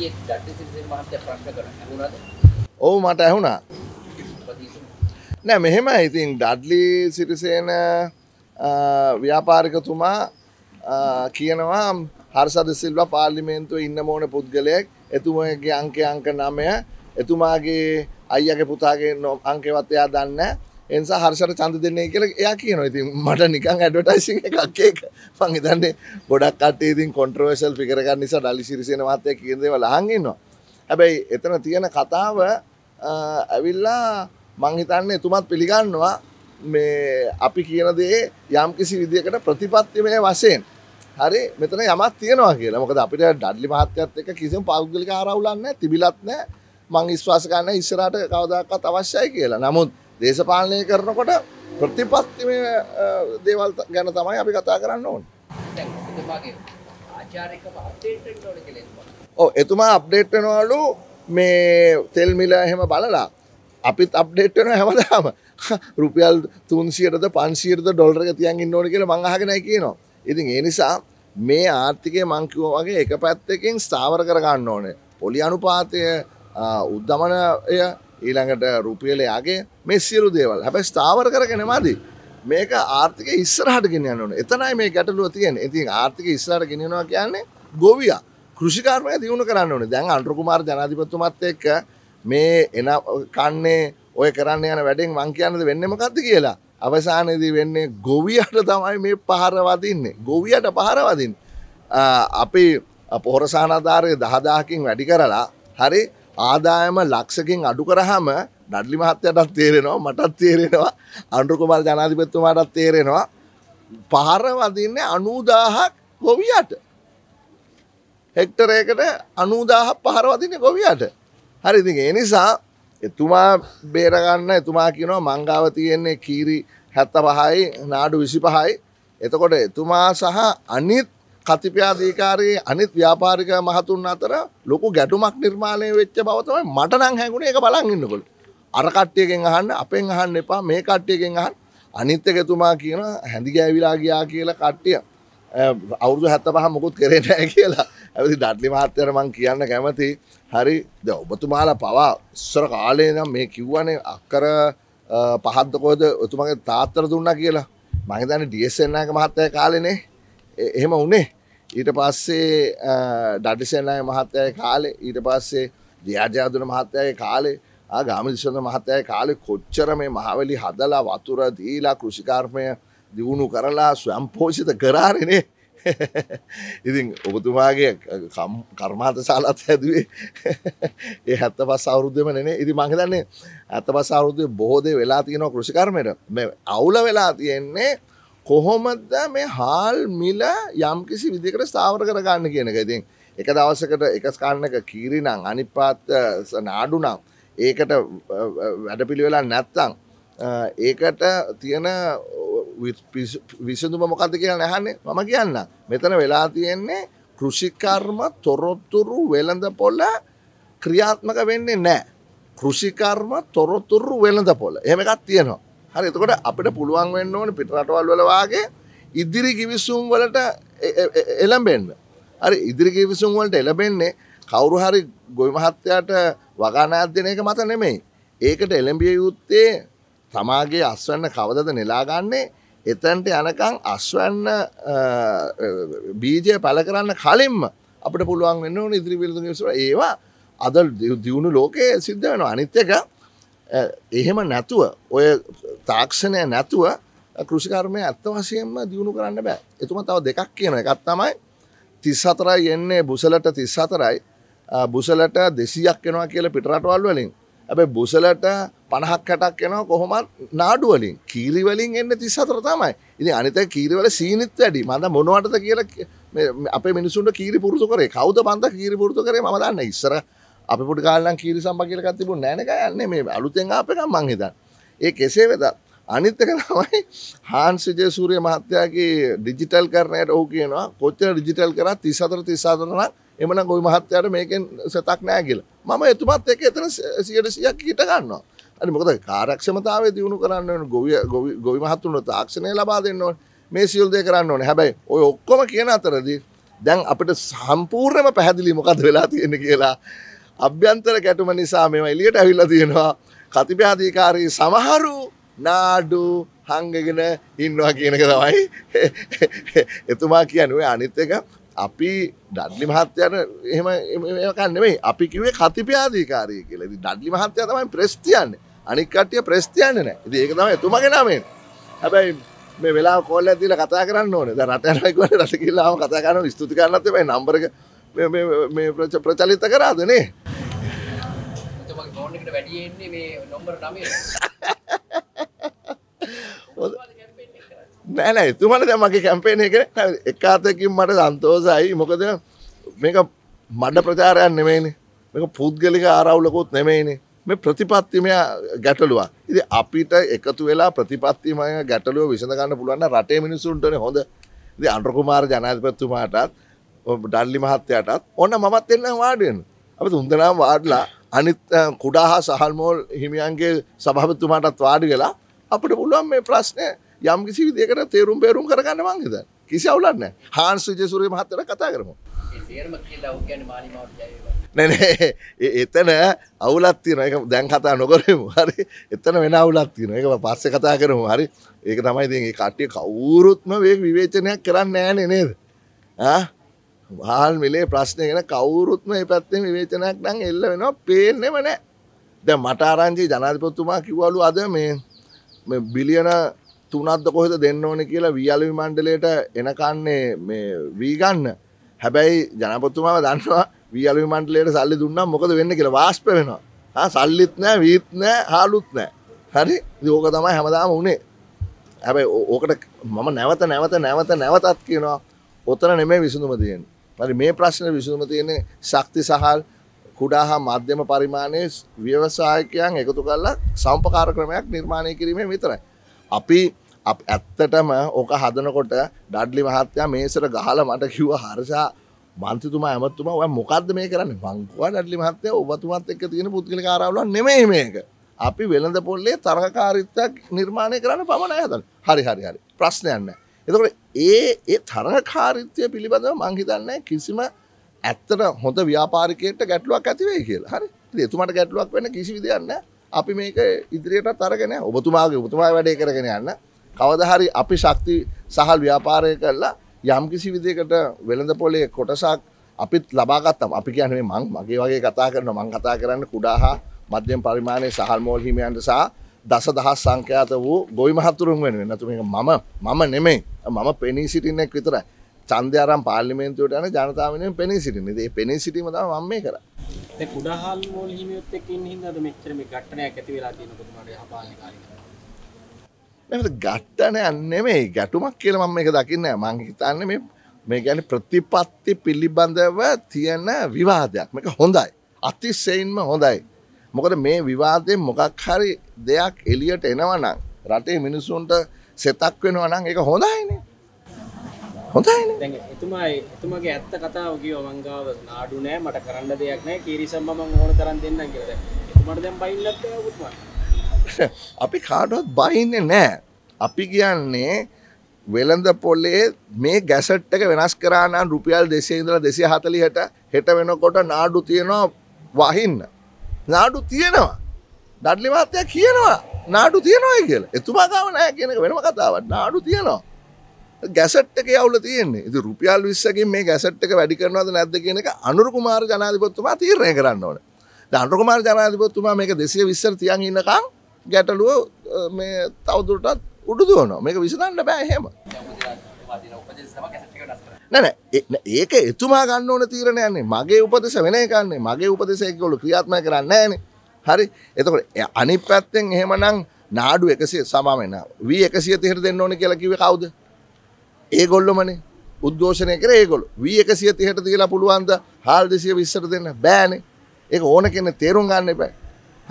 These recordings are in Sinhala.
ඊයේ ඩක්ටිසිරිසේන මහත්තයා ප්‍රශ්න කරා ඇහුණාද? ඔව් මට ඇහුණා. නෑ මෙහෙමයි ඉතින් ඩඩ්ලි සිරිසේන ව්‍යාපාරිකතුමා කියනවා හර්සද සිල්වා පාර්ලිමේන්තුවේ ඉන්න මෝන පුද්ගලයෙක් එතුමගේ අංකය අංක 9 එතුමාගේ අයියාගේ පුතාගේ අංකේවත් එයා දන්නේ එන්සා හර්ෂට චන්ද දෙන්නේ කියල එයා කියන ඉති මට නිකං ඇඩටයිසි එකක්ේ පං හිතන්නේ ගොඩක් අටේතින් කොන්ට්‍රවේශල් පිකරගන්න නිසා ඩලිසිරිසෙන වාතය කියදව ලහඟන්නවා හැබැයි එතන තියෙන කතාව ඇවිල්ලා මංහිතන්නේ එතුමත් පිළිගන්නවා මේ අපි කියන දේ යම් කිසි විදිකට ප්‍රතිපත්තිමය වසයෙන් හරි මෙතන යමත් තියෙනවා කියලා මොකද අපිට ඩල්ලි මහත්‍යත් එක කිසිම පෞද්ගලික ආරවුලන්න තිබිලත්නෑ මං ස්වාසකන්න ඉස්සරට කවදක්කත් අවශ්‍යයි කියලා නමුත් දේශපාලනය කරනකොට ප්‍රතිපත්ති දේවල් ගැන තමයි අපි කතා කරන්න ඕන් ඕ එතුමා අප්ඩේට්නවාලු මේ තෙල්මිල එහෙම බලලා අපිත් අප්ඩේට්න හැමදාම රුපියල් තුන්සියටද පන්සියට ඩොල්රක තියන්ගින් ඕන කියල මංහගෙනයි කියනවා. ඉතින් ඒ නිසා මේ ආර්ථිකය මංකිව වගේ එක පැත්තකින් ස්ථාවර කරගන්න ඕනේ. පොලි අනුපාතය උද්ධමනය ඊළඟට රුපියල යාගේ මේ සියලු දේවල් හැබැයි ස්ථාවර කරගෙන මදි මේක ආර්ථික ඉස්සරහට ගෙනියන්න ඕන එතනයි මේ ගැටලුව තියෙන ඉතින් ආර්ථික ඉස්සරහට ගෙනියනවා කියන්නේ ගොවියා කෘෂිකාර්මය දියුණු කරන්න ඕනේ දැන් අනුර කුමාර ජනාධිපතිතුමත් එක්ක මේ එන කන්නේ ඔය කරන්න යන වැඩෙන් මං කියන්නද වෙන්නේ මොකද්ද කියලා අවසානයේදී වෙන්නේ ගොවියට තමයි මේ පහර වදින්නේ ගොවියට පහර වදින්නේ අපි පොහොර සානාධාරය 10000කින් වැඩි කරලා හරි ආදායම ලක්ෂකින් අඩු කරහම ඩඩ්ලි මහත්තයටත් තේරෙනවා මටත් තේරෙනවා අන්ඩුකුමල් ජනාධිපත්තුමාටත් තේරෙනවා පහර වදින්න අනූදාහක් ගොවියට හෙක්ටරයකට අනූදාහ පහර වදින්න ගොවියට හරිදි එනිසා එතුමා බේරගන්න එතුමා කියනවා මංගාව තියෙන්නේ කීරි හැත්ත පහයි නාඩු විසි පහයි එතකොට එතුමා සහ අනිත් කතිප්‍යාධීකාරයේ අනිත් ව්‍යාපාරික මහතුන් අතර ලොකු ගැටුමක් නිර්මාණය වෙච්ච බවතමයි මට නම් හැඟුණේ ඒක බලන් ඉන්නකොට. අර කට්ටියගෙන් අහන්න අපෙන් අහන්න එපා මේ කට්ටියගෙන් අහන්න අනිත් එක එතුමා කියන හැඳි ගෑවිලා ගියා කියලා කට්ටිය අවුරුදු 75 මොකුත් කරේ නැහැ කියලා. හැබැයි ඩඩ්ලි මහත්තයාට මම කියන්න කැමතියි. හරි දැන් ඔබතුමාලා පවා ඉස්සර කාලේ නම් මේ කිව්වනේ අක්කර පහක්ද කොහෙද ඔතුමගේ තාත්තට දුන්නා කියලා. මම හිතන්නේ DSN එක මහත්තයා කාලේනේ. එහෙම වුණේ. ඊට පස්සේ ඩඩිසනය මහත්තය කාලේ ඊට පස්සේ ව්‍යාජාදුන මහත්තයගේ කාලේ ගාමිදිශන මහත්තය කාලෙ කොච්චර මේ මහවැලි හදලා වතුර දීලා කෘෂිකාර්මය දියුණු කරලා ස්වයම්පෝෂිත කරාරනේ ඉතින් ඔබතුමාගේ කර්මාත සාලත් හැදුවේ ඒ හැත්ත පස් අවුරුද්ධම නේ ඉති මං දන්නේ ඇත පස් අවුරුද්ධය බෝධය වෙලා තියෙනවා කෘෂිකර්මයට අවුල වෙලා තියෙන්නේ කොහොමද මේ හාල් මිල යම්කිසි විදිකට ස්ථාවර කරගන්න කියන එක ඉතින් එක දවසකට එක ස්කාන්නක කීරි නං අනිපාත් නාඩු නම් ඒකට වැඩපිළිවෙලා නැත්තං ඒකට තියෙන විසඳුම මොකද කියලා නැහන්නේ මම කියන්න මෙතන වෙලා තියෙන්නේ කෘෂිකර්ම තොරොත්තුරු වෙළඳ පොල ක්‍රියාත්මක වෙන්නේ නෑ කෘෂිකර්ම තොරොතුරු වෙළඳ පොල එහෙම එකක් තියෙනවා හරි එතකොට අපිට පුළුවන් වෙන්න ඕන පිටරටවල් වලවාගේ ඉදිරි කිවිසුම් වලට එළඹෙන්න්න හරි ඉදිරි කිවිසුම් වලට එළබෙන්නේ කවුරු හරි ගොයි මහත්තයාට වගානාධ්‍යනයක මත නෙමෙයි ඒකට එළඹිය යුත්තේ තමාගේ අස්වන්න කවදද නෙලාගන්නේ එතැන්ට යනකං අස්වන්න බීජය පැල කරන්න කලින්ම අපට පුළුවන් වෙන්න ඕන ඉදිරි විල්ඳ නිසර ඒවා අද දියුණු ලෝකයේ සිද්ධ වෙන අනිත්්‍යක එහෙම නැතුව ඔය තාක්ෂණය නැතුව කෘෂිකර්මය ඇත්ත වශයෙන්ම දියුණු කරන්න බෑ එතුම තව දෙකක් කියන එකත් තමයි තිස් අතරයි එන්නේ බුසලට තිස් අතරයි බුසලට දෙසියක් එෙනවා කියල පිටරටවල් වලින් ඇබ බුසලට පණහක් කටක් එනවා කොහොමත් නාඩුවලින් කීරිවලින් එන්න තිස් අතර තමයි ඉනි අනිත කීරිවල සීනිත් වැඩි මඳ මොනවටද කියල අප මිනිසුන්ට කීරි පුරතු කරේ කවද පන්ඳ කීරි පුරතු කරේ මදන්න ඉස්සර අපි පුට කාලන් කීරි සම්බ කියලකත් තිබු නෑනක යන්නේ මේ අලුතෙන් අපක මංහිතන්න ඒ කෙසේ වෙදත් අනිත්තක තමයි හාන්සිජය සූරය මහත්තයාගේ ඩිජිටල් කරනයට ඔහු කියනවා කොච්චර ඩිජිටල් කර තිසතර තිසාතරන එමන ගොයි මහත්තයට මේකෙන් සතක් නෑ කියල මම එතුමත් එක එතන සියට සියක් හිට ගන්නවා අනි මොකද කාරක්ෂමතාව දියුණු කරන්න ගොවිය ගොවි මහත්තුන්ට තාක්ෂණය ලබා දෙන්නවා මේ සියල් දෙය කරන්න ඕන හැබැයි ඔය ඔක්කොම කියන අතරදී දැන් අපට සම්පූර්ණම පැහැදිලි මොකද වෙලා තියෙන කියලා අභ්‍යන්තර කැටුම නිසා මෙම එලියට ඇවිල්ල තියෙනවා කතිපාධීකාරී සමහරු නාඩු හංගගෙන ඉන්නවා කියනක තමයි එතුමා කියනුවේ අනිත් එක අපි ඩඩ්ලි මහත්තයට එහෙම කන්නෙමයි අපි කිවේ කතිපාධීකාරී කියල ඩඩ්ලි මහත්තය තමයි ප්‍රස්තියන්න අනිකටිය ප්‍රස්තියන්න නෑ ඒක තම එතුමගෙනමෙන් හැබැයි මේ වෙලා කොල්ල ඇතිල කතා කරන්න ඕන ද රටයනයිකට රසකිල්ලාම කතා කරන ස්තුති කරන්නත්තබයි නම්බරක ප්‍රචලිත කරාදනේ ට වැඩියෙන්නේ මේ නොම්බර නමේ නෑන එතුමට මගේ කැම්පේන එක එක්කාතකින් මට සන්තෝසයි මොකද මේක මඩ ප්‍රචාරයන් නෙමේනේ මේක පුද්ගලික ආරවුලකොත් නෙමේනේ මේ ප්‍රතිපත්තිමය ගැටලුවා ඉති අපිට එකතු වෙලා ප්‍රතිපත්තිමය ගැටලුව විසඳගන්න පුළුවන්න රටේ මිනිසුන්ටන හොඳ අන්ඩ්‍රකුමාර ජනාධපත්තුමාටත් ඩල්ලි මහත්තයටත් ඔන්න මමත් එන්න වාඩෙන් අප තුන්දනම් වාඩලා අනිත් කුඩා හා සහල්මෝල් හිමියන්ගේ සභහතුමාටත් වාඩි වෙලා අපට පුළුවන් මේ ප්‍රශ්නය යම් කිසි විදිකට තේරුම් බේරුම් කරගන්න මංගෙද කිසි අවුලන්න හාන්ස් විජසුරේ මහත්තර කතා කරමු නැනේ එතන අවුලත් තියෙන එක දැන් කතා නොකරමු හරි එතන වෙන අවුලත් තියෙන එක පස්සේ කතා කරමු හරි ඒක තමයි ඉතින් ඒ කට්ටිය කවුරුත්ම මේ විවේචනයක් කරන්නේ නැහැ නේද ආ වාල් මිලේ ප්‍රශ්නය ගෙන කවුරුත්ම පැත්තේ විවේචනයක් නං එල්ල වෙනවා පේනෙම නෑ ද මට ආරංචි ජනාධපොත්තුමා කිව්වලු අද මේ බිලියන තුනත්ද කොහෙද දෙන්න ඕන කියලා වියලවි මණ්ඩලයට එනකන්නේ මේ වීගන්න හැබැයි ජනපොත්තුමාව දන්නවා වියලවි මණ්ඩලයට සල්ලි දුන්නම් මොකද වෙන්න කියලා වාස්ප වෙනවා සල්ලිත් නෑ වීත් නෑ හාලුත් නෑ හරි දෝක තමයි හැමදාම උනේ හැබැයි ඕකට මම නැවත නැවත නැවත නැවතත් කියනවා ඔතන නෙමේ විසඳුම තියෙන්නේ හරි මේ ප්‍රශ්න විසඳුම තියෙන්නේ ශක්ති සහල් කුඩා හා මධ්‍යම පරිමාණයේ ව්‍යවසායකයන් එකතු කරලා සම්පකාර ක්‍රමයක් නිර්මාණය කිරීමේ විතරයි. අපි ඇත්තටම ඕක හදනකොට ඩඩ්ලි මහත්තයා මේසර ගහලා මට කිව්වා හර්ෂා මන්ත්‍රතුමා ඇමතුමා ඔය මොකද්ද මේ කරන්නේ? මං කවා ඩඩ්ලි මහත්තයා ඔබතුමාත් එක්ක තියෙන පුද්ගලික ආරාවුලක් නෙමෙයි මේක. අපි වෙළඳ පොල්ලේ තරගකාරීත්වයක් නිර්මාණය කරන්න පමණයි හදන්නේ. හරි හරි හරි. ප්‍රශ්නයක් නැහැ. එතකොට ඒ ඒ තරකාරිත්‍යය පිළිබඳව මංහිතන්න කිසිම ඇත්තට හොඳ ව්‍යාපාරිකයට ගැටලුවක් ඇතිවේ කියලා හරි එතුමට ගැටලුවක් වෙන කිසි විදයන්න අපි මේක ඉදිරියට තරගෙන ඔබතුමාගේ උතුමා වැඩේ කරගෙන යන්න කවදහරි අපි ශක්ති සහල් ව්‍යාපාරය කරලා යම් කිසි විදිකට වෙළඳ පොලේ කොටසක් අපිත් ලබාගත්තම අපි කියන්නේ මං මගේ වගේ කතා කරන මං කතා කරන්න කුඩා හා මධ්‍යම පරිමාණය සහල් මෝල්හිමයන්ට සහ දස දහස් සංඛ්‍යාත වූ ගොයි මහතුරුන් වෙනුවෙන් නැතු මේක මම මම නෙමෙයි මම පෙනී සිටින්නෙක් විතරයි චන්දයාරම් පාර්ලිමේන්තුවට යන ජනතාවනෙන් පෙනී සිටින ඒ පෙනී සිටීම තම මම මේ කර කුඩහල් මෝල් හිමියොත් එක්ක ඉන්න හින්දාද මෙච්චර මේ ඝට්ටනයක් ඇති වෙලා තියෙන කොතුමාට යහපාලන කාලේ මෙමට ගට්ටනයක් නෙමෙයි ගැටුමක් කියල මම එක දකින්න මං හිතන්න මේ මේ ගැන ප්‍රතිපත්ති පිළිබඳව තියෙන විවාදයක් මේක හොඳයි අතිස්සයින්ම හොඳයි මොකද මේ විවාදය මොකක් හරි දෙයක් එලියට එනවනං රටේ මිනිස්සුන්ට සෙතක් වෙනවනං එක හොඳයින හොඳයි එතුමයි එතුමගේ ඇත්ත කතාව කිය මංගාව නාඩු නෑ මට කරන්න දෙයක් නෑ කිරිසම්ම ඕන කරන්න දෙන්න කියද එතුමට දැම් බයිල්ලත් අපි කාටුවත් බහින්නේ නෑ අපි කියන්නේ වෙළඳ පොල්ලේ මේ ගැසට් එක වෙනස් කරානම් රුපියල් දෙසේ ඉඳලා දෙසය හතලිහට හෙට වෙනකොට නාඩු තියෙනවා වහින්න නාඩු තියෙනවා ඩඩ්ලි මාත්‍යය කියනවා නාඩු තියනවායි කියල එතුමාකාව නෑ කියෙනක වෙනම කතාවත් නාඩු තියනවා ගැසට්ක අවුල තියන්නේ ඉති රුපියල් විස්සකින් මේ ගැසට්ක වැඩි කරනවද නැද කියනක අනුරකුමාර ජනාධිපොත්තුමා තීරණය කරන්න ඕන අනුරකුමාර ජනාධිපොත්තුමා මේක දෙසිය විස්සර තියන් ඉන්නකං ගැටලුව මේ තවදුරටත් උඩුදුවන මේක විසඳන්න බෑහෙම නැන ඒක එතුමා ගන්න ඕන තීරණයන්නේ මගේ උපදෙස වෙනයකන්නේ මගේ උපදෙසෙක්කොලු ක්‍රියාත්ම කරන්න ෑනේ හරි එතකොට අනි පැත්තෙන් එහෙමනම් නාඩු එකසේ සමාමෙන වී එකසිය තිහට දෙන්න ඕන කියලා කිව කවුද ඒ ගොල්ලොමනේ උද්ඝෝෂණය කර ඒගොල් වී එකසිය තිහට කියලා පුළුවන්ද හාල් දෙසිය විස්සර දෙන්න බෑනේ ඒ ඕන කෙන තේරුම් ගන්න එපෑ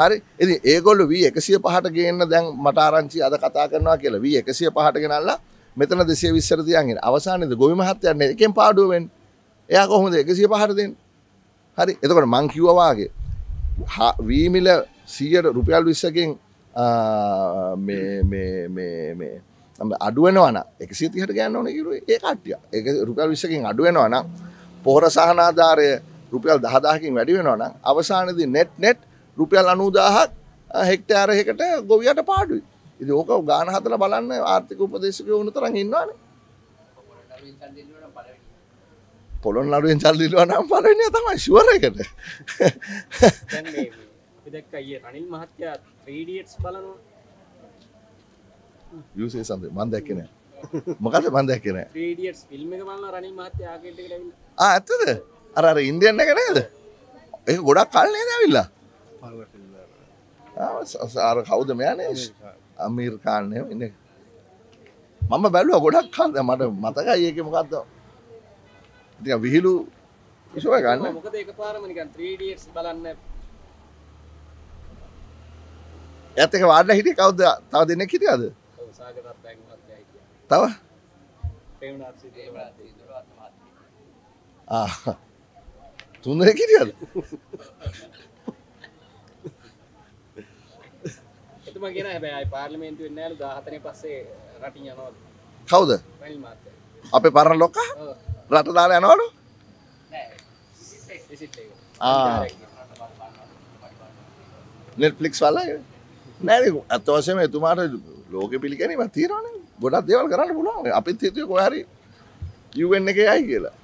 හරි එති ඒගොල්ල වී එකසිය පහට ගේන්න දැන් මටාරංචි අද කතා කරනවා කියලා වී එකසිය පහට ගෙනල්ලා මෙතන දෙසේ විස්සරතියන්ගේ අවසානද ගොවි මහත්තයන්න එකෙන් පාඩුවෙන් එයා කොහොමද එකසිය පහරදෙන් හරි එතකට මංකිවවාගේ වීමිල සීයට රුපියල් විස්සකින් අඩුවනවන එක සිතිහට ගෑන්න ඕන ර ඒ කට්ටිය එක රුපියල් විස්සකින් අඩුවෙනවනම් පොහොර සහනාධාරය රුපියල් දහදාහකින් වැඩි වෙනවනම් අවසානද නෙට් නෙට් රුපියල් අනුදාහත් හෙක්ටෑරහෙකට ගොවියට පාඩුයි ඉදි ඕක ගාන හතල බලන්න ආර්ථික උපදේශක ඕනු තරන් ඉන්නවානේ පොළොන් අඩුවෙන් සල්ලිලුවනම් පලනය තමයි ශුවරකට රනිල් මහත්්‍යයා ්‍රීඩියට්ස් බලනවා යසේ සම්ේ මන් දැක්කන මොකද මන් දැක්කන ඇත්තද අර ඉන්දියන්න කනද ඒ ගොඩක් කල්න්නේ දැවිල්ලා සාර කවුද මෙයානේ අමීර් කාන්නය ඉන්න මම බැලුව ගොඩක් කන්ද මට මතකයි ඒක මොකක්දව ති විහිලු විශෝය ගන්න බලන්න ඇතක වාඩ හිටිය කවද තව දෙනෙක් හිටියද තව තුන්දර කිරියද එතුමා කියන හැබැයි පාර්ලිමේන්තුවේ නෑලු 14 පස්සේ රටින් යනවා කවුද අපේ පරණ ලොක්කා රට දාල යනවලු නෙට්ලික්ස් වල්ල නැ අත්වසම එතුමාට ලෝක පිළිගැනීම තීරණ ගොඩක් දේවල් කරන්න පුළුවන් අපිත් හිතුව කොහරි යුවෙන්න එක යයි කියලා